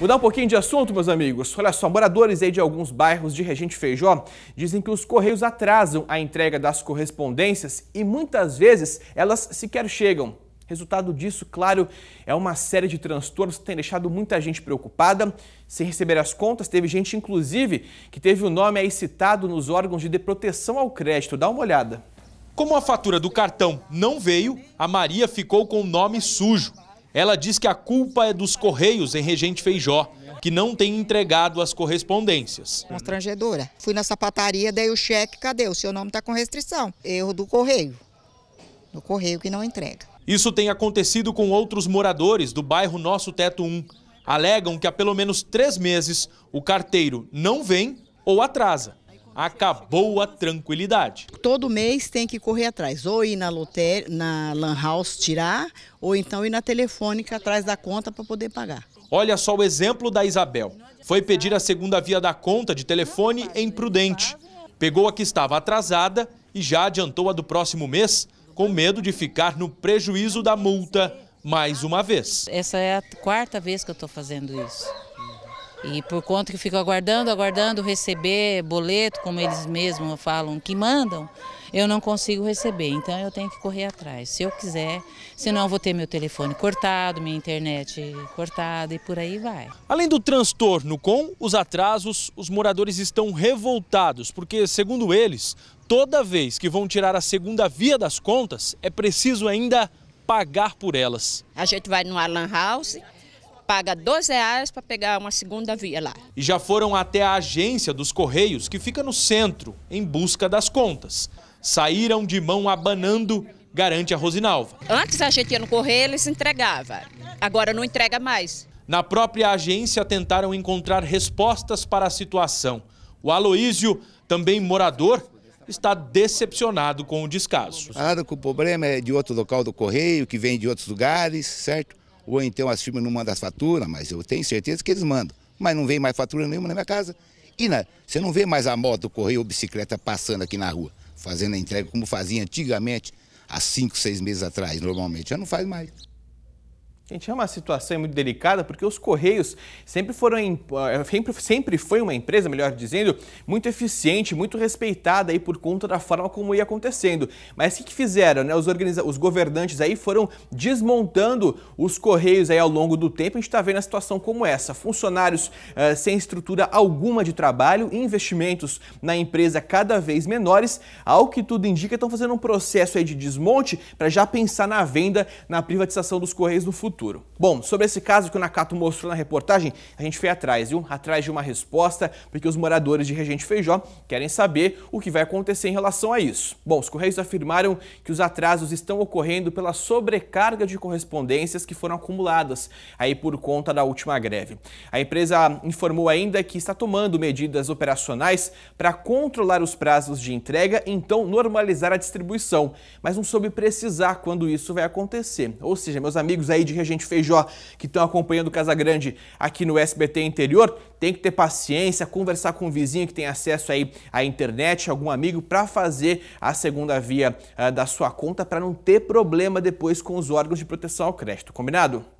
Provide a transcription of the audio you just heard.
Mudar um pouquinho de assunto, meus amigos. Olha só, moradores aí de alguns bairros de Regente Feijó dizem que os correios atrasam a entrega das correspondências e muitas vezes elas sequer chegam. Resultado disso, claro, é uma série de transtornos que tem deixado muita gente preocupada, sem receber as contas. Teve gente, inclusive, que teve o nome aí citado nos órgãos de proteção ao crédito. Dá uma olhada. Como a fatura do cartão não veio, a Maria ficou com o nome sujo. Ela diz que a culpa é dos Correios em Regente Feijó, que não tem entregado as correspondências. Constrangedora. Fui na sapataria, dei o cheque, cadê? O seu nome está com restrição. Erro do Correio. Do Correio que não entrega. Isso tem acontecido com outros moradores do bairro Nosso Teto 1. Alegam que há pelo menos três meses o carteiro não vem ou atrasa acabou a tranquilidade. Todo mês tem que correr atrás, ou ir na, loteria, na Lan House tirar, ou então ir na telefônica atrás da conta para poder pagar. Olha só o exemplo da Isabel. Foi pedir a segunda via da conta de telefone em Prudente. Pegou a que estava atrasada e já adiantou a do próximo mês, com medo de ficar no prejuízo da multa mais uma vez. Essa é a quarta vez que eu estou fazendo isso. E por conta que fico aguardando, aguardando receber boleto, como eles mesmos falam, que mandam, eu não consigo receber. Então eu tenho que correr atrás, se eu quiser. Senão eu vou ter meu telefone cortado, minha internet cortada e por aí vai. Além do transtorno com os atrasos, os moradores estão revoltados, porque, segundo eles, toda vez que vão tirar a segunda via das contas, é preciso ainda pagar por elas. A gente vai no Alan House paga 12 reais para pegar uma segunda via lá. E já foram até a agência dos Correios, que fica no centro, em busca das contas. Saíram de mão abanando, garante a Rosinalva. Antes a gente ia no correio, eles entregava. Agora não entrega mais. Na própria agência tentaram encontrar respostas para a situação. O Aloísio, também morador, está decepcionado com o descaso. Nada que o problema é de outro local do correio, que vem de outros lugares, certo? ou então as firmas não mandam as faturas, mas eu tenho certeza que eles mandam. Mas não vem mais fatura nenhuma na minha casa. E na, você não vê mais a moto, correio ou bicicleta passando aqui na rua, fazendo a entrega como fazia antigamente, há cinco, seis meses atrás, normalmente. Já não faz mais. Gente, é uma situação muito delicada porque os Correios sempre foram, eh, sempre, sempre foi uma empresa, melhor dizendo, muito eficiente, muito respeitada aí por conta da forma como ia acontecendo. Mas o que, fizeram, né? Os, os governantes aí foram desmontando os Correios aí ao longo do tempo. A gente está vendo a situação como essa: funcionários uh, sem estrutura alguma de trabalho, investimentos na empresa cada vez menores. Ao que tudo indica, estão fazendo um processo aí de desmonte para já pensar na venda, na privatização dos Correios no futuro futuro. Bom, sobre esse caso que o Nakato mostrou na reportagem, a gente foi atrás, viu? Atrás de uma resposta, porque os moradores de Regente Feijó querem saber o que vai acontecer em relação a isso. Bom, os Correios afirmaram que os atrasos estão ocorrendo pela sobrecarga de correspondências que foram acumuladas aí por conta da última greve. A empresa informou ainda que está tomando medidas operacionais para controlar os prazos de entrega e então normalizar a distribuição, mas não soube precisar quando isso vai acontecer. Ou seja, meus amigos aí de Regente gente Feijó, que estão acompanhando o Casa Grande aqui no SBT Interior, tem que ter paciência, conversar com o vizinho que tem acesso aí à internet, algum amigo, para fazer a segunda via uh, da sua conta, para não ter problema depois com os órgãos de proteção ao crédito. Combinado?